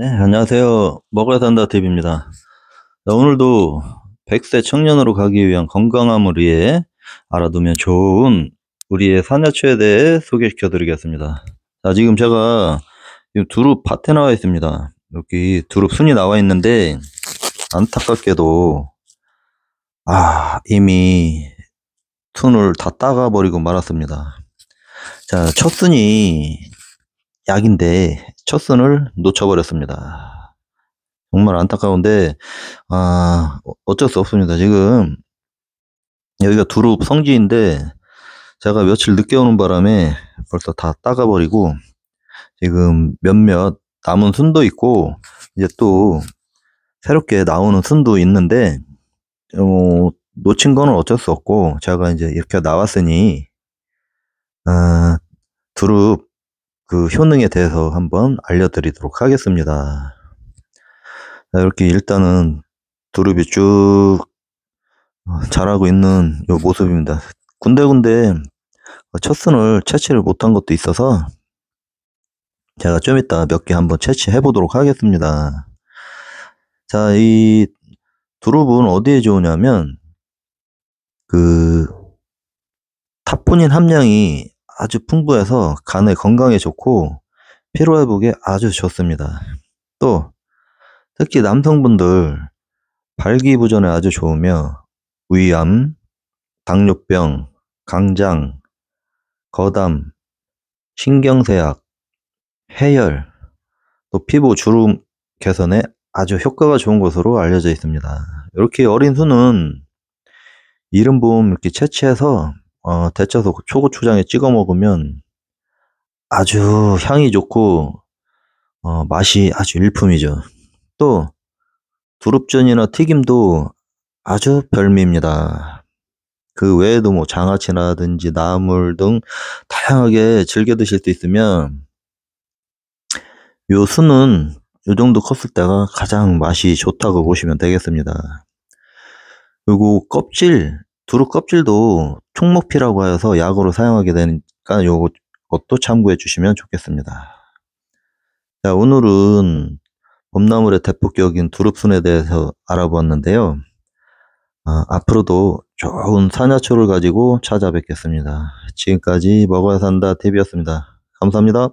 네, 안녕하세요. 먹어야 산다 TV입니다. 네, 오늘도 100세 청년으로 가기 위한 건강함을 위해 알아두면 좋은 우리의 사야초에 대해 소개시켜 드리겠습니다. 자, 지금 제가 지금 두릅 밭에 나와 있습니다. 여기 두릅 순이 나와 있는데 안타깝게도 아, 이미 툰을 다 따가 버리고 말았습니다. 자, 첫 순이 약인데 첫선을 놓쳐버렸습니다. 정말 안타까운데 아, 어, 어쩔 수 없습니다. 지금 여기가 두릅 성지인데 제가 며칠 늦게 오는 바람에 벌써 다 따가버리고 지금 몇몇 남은 순도 있고 이제 또 새롭게 나오는 순도 있는데 어, 놓친 거는 어쩔 수 없고 제가 이제 이렇게 나왔으니 아, 두릅 그 효능에 대해서 한번 알려드리도록 하겠습니다. 이렇게 일단은 두릅이 쭉 어, 자라고 있는 요 모습입니다. 군데군데 첫순을 채취를 못한 것도 있어서 제가 좀 이따 몇 개 한번 채취해 보도록 하겠습니다. 자, 이 두릅은 어디에 좋으냐면 그 타포닌 함량이 아주 풍부해서 간의 건강에 좋고 피로 회복에 아주 좋습니다. 또 특히 남성분들 발기부전에 아주 좋으며 위암, 당뇨병, 강장, 거담, 신경쇠약, 해열, 또 피부 주름 개선에 아주 효과가 좋은 것으로 알려져 있습니다. 이렇게 어린 수는 이른 험 이렇게 채취해서 어, 데쳐서 초고추장에 찍어 먹으면 아주 향이 좋고 어, 맛이 아주 일품이죠. 또 두릅전이나 튀김도 아주 별미입니다. 그 외에도 뭐 장아찌라든지 나물 등 다양하게 즐겨 드실 수 있으면 요 수는 요 정도 컸을 때가 가장 맛이 좋다고 보시면 되겠습니다. 그리고 껍질 두루 껍질도 총목피라고 하여서 약으로 사용하게 되니까 이것도 참고해 주시면 좋겠습니다. 자, 오늘은 봄나물의 대폭격인 두릅순에 대해서 알아보았는데요. 아, 앞으로도 좋은 사냐초를 가지고 찾아뵙겠습니다. 지금까지 먹어야 산다 TV였습니다. 감사합니다.